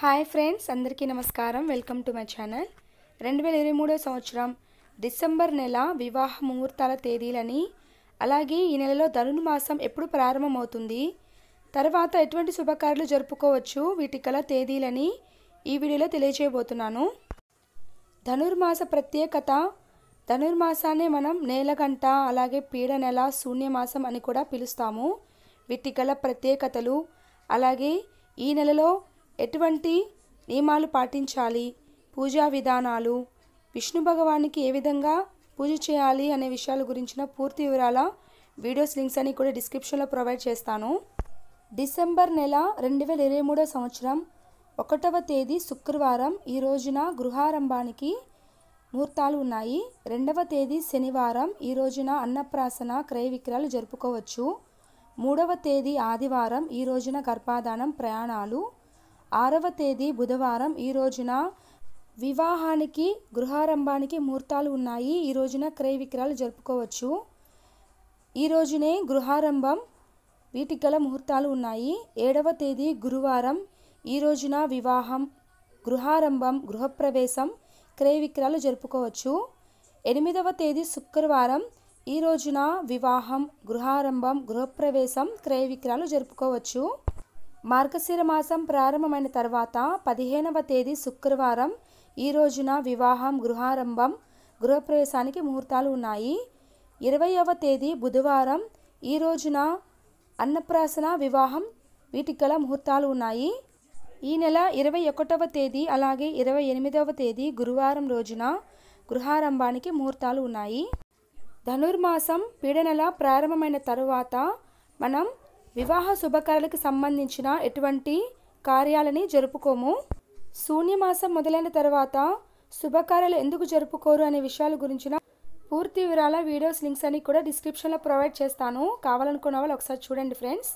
hi friends అందరికీ నమస్కారం welcome to my channel రెండు వేల ఇరవై మూడో సంవత్సరం డిసెంబర్ నెల వివాహ ముహూర్తాల తేదీలని అలాగే ఈ నెలలో ధనుని మాసం ఎప్పుడు ప్రారంభమవుతుంది తర్వాత ఎటువంటి శుభకార్యాలు జరుపుకోవచ్చు వీటి గల తేదీలని ఈ వీడియోలో తెలియజేయబోతున్నాను ధనుర్మాస ప్రత్యేకత ధనుర్మాసాన్ని మనం నేలగంట అలాగే పీడ నెల శూన్యమాసం అని కూడా పిలుస్తాము వీటి గల ప్రత్యేకతలు అలాగే ఈ నెలలో ఎటువంటి నియమాలు పాటించాలి పూజా విధానాలు విష్ణు భగవానికి ఏ విధంగా పూజ చేయాలి అనే విషయాల గురించిన పూర్తి వివరాల వీడియోస్ లింక్స్ అని కూడా డిస్క్రిప్షన్లో ప్రొవైడ్ చేస్తాను డిసెంబర్ నెల రెండు వేల ఇరవై మూడో సంవత్సరం ఒకటవ తేదీ శుక్రవారం ఈ రోజున గృహారంభానికి ముహూర్తాలు ఉన్నాయి రెండవ తేదీ శనివారం ఈ రోజున అన్నప్రాసన క్రయ విక్రయాలు జరుపుకోవచ్చు మూడవ తేదీ ఆదివారం ఈ రోజున గర్భాధానం ప్రయాణాలు ఆరవ తేదీ బుధవారం ఈ రోజున వివాహానికి గృహారంభానికి ముహూర్తాలు ఉన్నాయి ఈ రోజున క్రయ విక్రయాలు జరుపుకోవచ్చు ఈ రోజునే గృహారంభం వీటికి గల ముహూర్తాలు ఉన్నాయి ఏడవ తేదీ గురువారం ఈ రోజున వివాహం గృహారంభం గృహప్రవేశం క్రయ విక్రయాలు జరుపుకోవచ్చు ఎనిమిదవ తేదీ శుక్రవారం ఈ రోజున వివాహం గృహారంభం గృహప్రవేశం క్రయ విక్రయాలు జరుపుకోవచ్చు మార్గశిర మాసం ప్రారంభమైన తర్వాత పదిహేనవ తేదీ శుక్రవారం ఈ రోజున వివాహం గృహారంభం గృహప్రవేశానికి ముహూర్తాలు ఉన్నాయి ఇరవైవ తేదీ బుధవారం ఈ రోజున అన్నప్రాసన వివాహం వీటికి గల ముహూర్తాలు ఉన్నాయి ఈ నెల ఇరవై ఒకటవ తేదీ అలాగే ఇరవై ఎనిమిదవ తేదీ గురువారం రోజున గృహారంభానికి ముహూర్తాలు ఉన్నాయి ధనుర్మాసం పీడనల ప్రారంభమైన తరువాత మనం వివాహ శుభకార్యాలకు సంబంధించిన ఎటువంటి కార్యాలని జరుపుకోము శూన్యమాసం మొదలైన తర్వాత శుభకార్యాలు ఎందుకు జరుపుకోరు అనే విషయాల గురించిన పూర్తి వివరాల వీడియోస్ లింక్స్ అన్ని కూడా డిస్క్రిప్షన్లో ప్రొవైడ్ చేస్తాను కావాలనుకున్న వాళ్ళు ఒకసారి చూడండి ఫ్రెండ్స్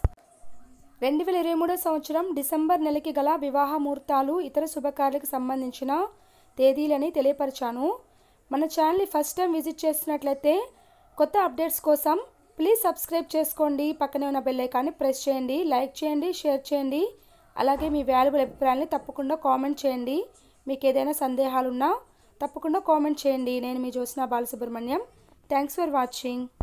రెండు వేల ఇరవై మూడో సంవత్సరం డిసెంబర్ నెలకి గల వివాహ ముహూర్తాలు ఇతర శుభకార్యాలకు సంబంధించిన తేదీలని తెలియపరిచాను మన ఛానల్ని ఫస్ట్ టైం విజిట్ చేస్తున్నట్లయితే కొత్త అప్డేట్స్ కోసం ప్లీజ్ సబ్స్క్రైబ్ చేసుకోండి పక్కనే ఉన్న బెల్లైకాన్ని ప్రెస్ చేయండి లైక్ చేయండి షేర్ చేయండి అలాగే మీ వాల్యుబుల్ అభిప్రాయాన్ని తప్పకుండా కామెంట్ చేయండి మీకు ఏదైనా సందేహాలున్నా తప్పకుండా కామెంట్ చేయండి నేను మీ చూసిన బాలసుబ్రహ్మణ్యం థ్యాంక్స్ ఫర్ వాచింగ్